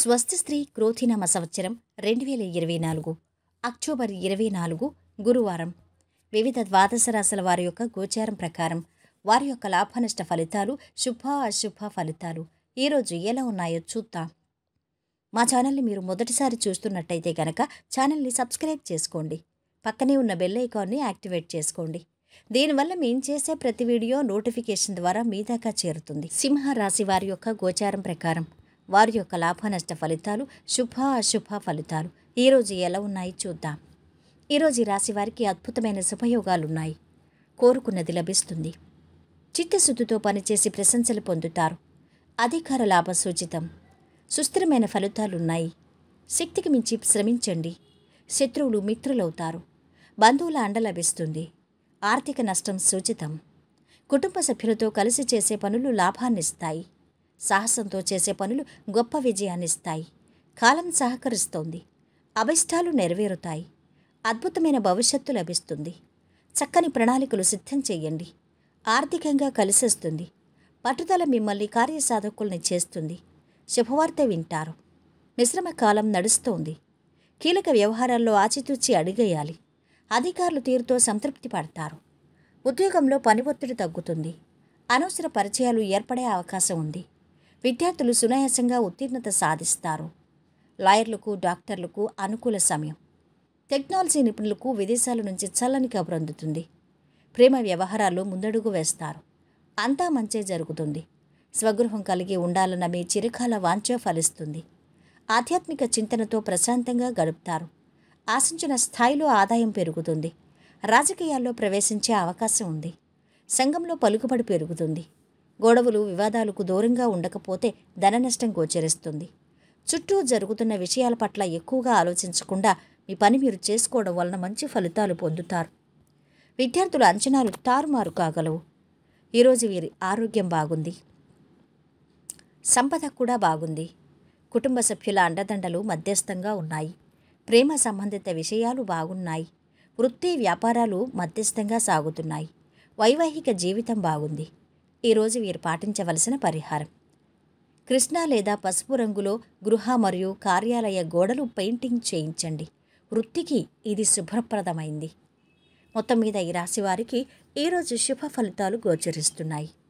స్వస్తి స్త్రీ క్రోధినామ సంవత్సరం రెండు వేల ఇరవై నాలుగు అక్టోబర్ ఇరవై నాలుగు గురువారం వివిధ ద్వాదశ రాశుల వారి యొక్క గోచారం ప్రకారం వారి యొక్క లాభనష్ట ఫలితాలు శుభ అశుభ ఫలితాలు ఈరోజు ఎలా ఉన్నాయో చూద్దాం మా ఛానల్ని మీరు మొదటిసారి చూస్తున్నట్టయితే కనుక ఛానల్ని సబ్స్క్రైబ్ చేసుకోండి పక్కనే ఉన్న బెల్ ఐకాన్ని యాక్టివేట్ చేసుకోండి దీనివల్ల మేము చేసే ప్రతి వీడియో నోటిఫికేషన్ ద్వారా మీ దాకా చేరుతుంది సింహ రాశి వారి యొక్క గోచారం ప్రకారం వారి యొక్క లాభనష్ట ఫలితాలు శుభ అశుభ ఫలితాలు ఈరోజు ఎలా ఉన్నాయి చూద్దాం ఈరోజు ఈ రాశి వారికి అద్భుతమైన శుభయోగాలున్నాయి కోరుకున్నది లభిస్తుంది చిత్తశుద్ధితో పనిచేసి ప్రశంసలు పొందుతారు అధికార లాభ సూచితం సుస్థిరమైన ఫలితాలున్నాయి శక్తికి మించి శ్రమించండి శత్రువులు మిత్రులవుతారు బంధువుల అండ లభిస్తుంది ఆర్థిక నష్టం సూచితం కుటుంబ సభ్యులతో కలిసి చేసే పనులు లాభాన్నిస్తాయి సాహసంతో చేసే పనులు గొప్ప విజయాన్నిస్తాయి కాలం సహకరిస్తోంది అభిష్టాలు నెరవేరుతాయి అద్భుతమైన భవిష్యత్తు లభిస్తుంది చక్కని ప్రణాళికలు సిద్ధం చేయండి ఆర్థికంగా కలిసేస్తుంది పట్టుదల మిమ్మల్ని కార్యసాధకుల్ని చేస్తుంది శుభవార్త వింటారు మిశ్రమ కాలం నడుస్తోంది కీలక వ్యవహారాల్లో ఆచితూచి అడిగేయాలి అధికారులు తీరుతో సంతృప్తి పడతారు ఉద్యోగంలో పని ఒత్తిడి తగ్గుతుంది అనవసర పరిచయాలు ఏర్పడే అవకాశం ఉంది విద్యార్థులు సునాయాసంగా ఉత్తీర్ణత సాధిస్తారు లాయర్లకు డాక్టర్లకు అనుకూల సమయం టెక్నాలజీ నిపుణులకు విదేశాల నుంచి చల్లని కబురు అందుతుంది ప్రేమ వ్యవహారాలు ముందడుగు వేస్తారు అంతా మంచే జరుగుతుంది స్వగృహం కలిగి ఉండాలన్న మీ చిరకాల వాంఛ ఫలిస్తుంది ఆధ్యాత్మిక చింతనతో ప్రశాంతంగా గడుపుతారు ఆశించిన స్థాయిలో ఆదాయం పెరుగుతుంది రాజకీయాల్లో ప్రవేశించే అవకాశం ఉంది సంఘంలో పలుకుబడి పెరుగుతుంది గొడవలు వివాదాలకు దూరంగా ఉండకపోతే ధన నష్టం గోచరిస్తుంది చుట్టూ జరుగుతున్న విషయాల పట్ల ఎక్కువగా ఆలోచించకుండా మీ పని మీరు చేసుకోవడం వలన మంచి ఫలితాలు పొందుతారు విద్యార్థుల అంచనాలు తారుమారు కాగలవు ఈరోజు వీరి ఆరోగ్యం బాగుంది సంపద కూడా బాగుంది కుటుంబ సభ్యుల అండదండలు మధ్యస్థంగా ఉన్నాయి ప్రేమ సంబంధిత విషయాలు బాగున్నాయి వృత్తి వ్యాపారాలు మధ్యస్థంగా సాగుతున్నాయి వైవాహిక జీవితం బాగుంది ఈరోజు వీరు పాటించవలసిన పరిహారం కృష్ణ లేదా పసుపు రంగులో గృహ మరియు కార్యాలయ గోడలు పెయింటింగ్ చేయించండి వృత్తికి ఇది శుభప్రదమైంది మొత్తం మీద ఈ రాశి వారికి ఈరోజు శుభ ఫలితాలు గోచరిస్తున్నాయి